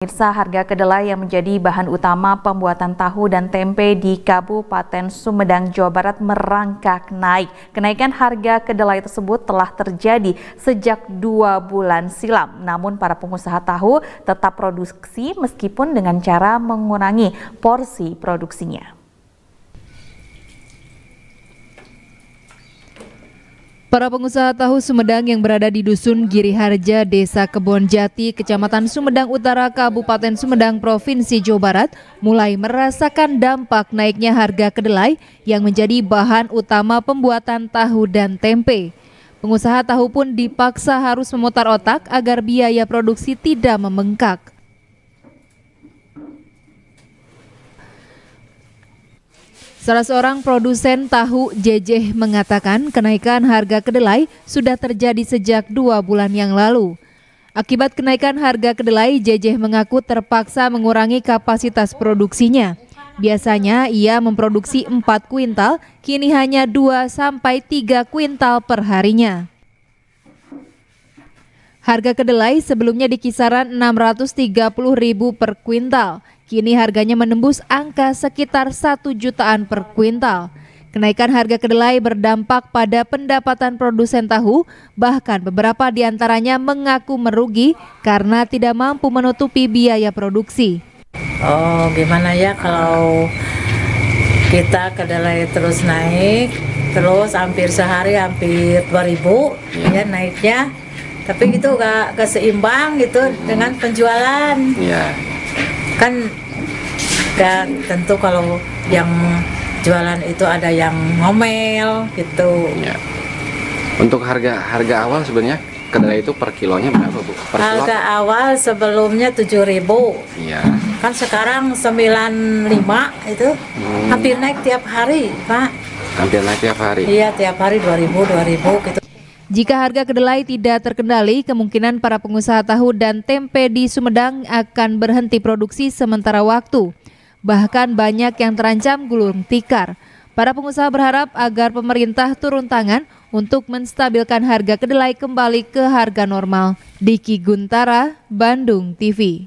Pemirsa harga kedelai yang menjadi bahan utama pembuatan tahu dan tempe di Kabupaten Sumedang, Jawa Barat merangkak naik. Kenaikan harga kedelai tersebut telah terjadi sejak dua bulan silam. Namun para pengusaha tahu tetap produksi meskipun dengan cara mengurangi porsi produksinya. Para pengusaha tahu Sumedang yang berada di Dusun Giriharja, Desa Kebonjati, Kecamatan Sumedang Utara, Kabupaten Sumedang, Provinsi Jawa Barat, mulai merasakan dampak naiknya harga kedelai yang menjadi bahan utama pembuatan tahu dan tempe. Pengusaha tahu pun dipaksa harus memutar otak agar biaya produksi tidak membengkak. Salah seorang produsen tahu JJ mengatakan kenaikan harga kedelai sudah terjadi sejak dua bulan yang lalu. Akibat kenaikan harga kedelai, JJ mengaku terpaksa mengurangi kapasitas produksinya. Biasanya ia memproduksi 4 kuintal, kini hanya 2 sampai 3 kuintal per harinya. Harga kedelai sebelumnya di kisaran 630000 per kuintal, Kini harganya menembus angka sekitar 1 jutaan per kuintal. Kenaikan harga kedelai berdampak pada pendapatan produsen tahu, bahkan beberapa di antaranya mengaku merugi karena tidak mampu menutupi biaya produksi. Oh, gimana ya kalau kita kedelai terus naik, terus hampir sehari hampir 2000 iya. ya naiknya. Tapi itu gak, keseimbang gitu dengan penjualan. Iya kan dan ya tentu kalau yang jualan itu ada yang ngomel gitu. Ya. Untuk harga harga awal sebenarnya kedelai itu per kilonya berapa bu? Per harga kilo? awal sebelumnya tujuh ribu. Iya. Kan sekarang sembilan lima itu hmm. hampir naik tiap hari pak. Hampir naik tiap hari. Iya tiap hari dua ribu dua ribu gitu. Jika harga kedelai tidak terkendali, kemungkinan para pengusaha tahu dan tempe di Sumedang akan berhenti produksi sementara waktu. Bahkan banyak yang terancam gulung tikar. Para pengusaha berharap agar pemerintah turun tangan untuk menstabilkan harga kedelai kembali ke harga normal. Diki Guntara, Bandung TV.